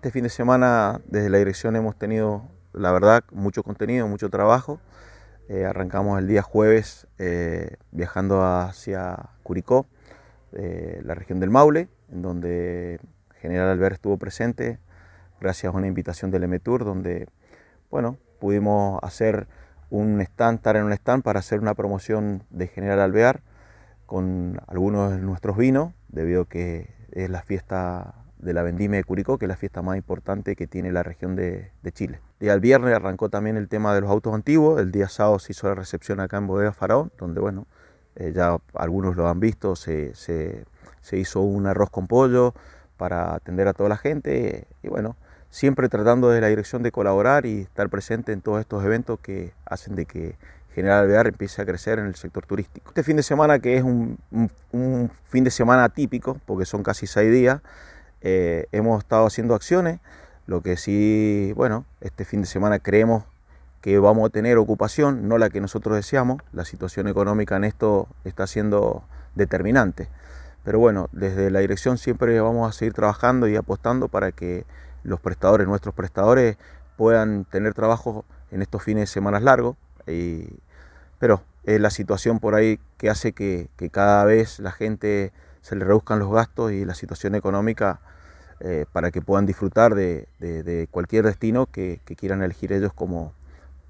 Este fin de semana desde la dirección hemos tenido, la verdad, mucho contenido, mucho trabajo. Eh, arrancamos el día jueves eh, viajando hacia Curicó, eh, la región del Maule, en donde General Alvear estuvo presente gracias a una invitación del M-Tour, donde bueno, pudimos hacer un stand, estar en un stand para hacer una promoción de General Alvear con algunos de nuestros vinos, debido a que es la fiesta de la Vendime de Curicó, que es la fiesta más importante que tiene la región de, Chile. Y al viernes arrancó también el tema de los autos antiguos, el día sábado se hizo la recepción acá en Bodega Faraón, donde bueno, eh, ya algunos lo han visto, se, hizo un arroz con pollo para atender a toda la gente y bueno, siempre tratando de la dirección de colaborar y estar presente en todos estos eventos que hacen de que General Alvear empiece a crecer en el sector turístico. Este fin de semana que es un, un fin de semana típico porque son casi seis días, eh, hemos estado haciendo acciones, lo que sí, bueno, este fin de semana creemos que vamos a tener ocupación, no la que nosotros deseamos, la situación económica en esto está siendo determinante. Pero bueno, desde la dirección siempre vamos a seguir trabajando y apostando para que los prestadores, nuestros prestadores, puedan tener trabajo en estos fines de semana largos. pero es eh, la situación por ahí que hace que cada vez la gente se les reduzcan los gastos y la situación económica eh, para que puedan disfrutar de, cualquier destino que, quieran elegir ellos como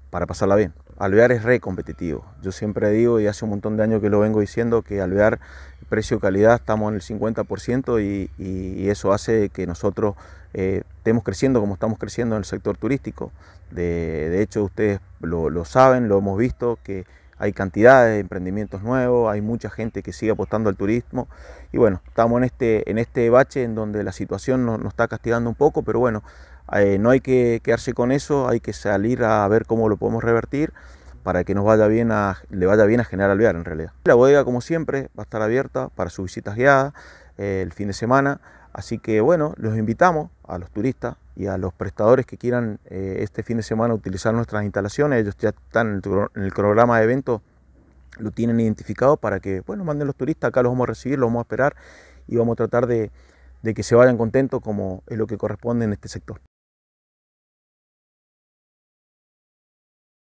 para pasarla bien. Alvear es re competitivo. Yo siempre digo, y hace un montón de años que lo vengo diciendo, que Alvear, precio-calidad, estamos en el 50% y, eso hace que nosotros eh, estemos creciendo como estamos creciendo en el sector turístico. De, hecho, ustedes lo, lo saben, lo hemos visto, que hay cantidades de emprendimientos nuevos, hay mucha gente que sigue apostando al turismo y bueno, estamos en este, en este bache en donde la situación nos, está castigando un poco, pero bueno, eh, no hay que quedarse con eso, hay que salir a ver cómo lo podemos revertir para que nos vaya bien a, le vaya bien a General Alvear en realidad. La bodega como siempre va a estar abierta para sus visitas guiadas eh, el fin de semana. Así que bueno, los invitamos a los turistas y a los prestadores que quieran eh, este fin de semana utilizar nuestras instalaciones. Ellos ya están en el programa de eventos, lo tienen identificado para que, bueno, manden los turistas, acá los vamos a recibir, los vamos a esperar y vamos a tratar de que se vayan contentos como es lo que corresponde en este sector.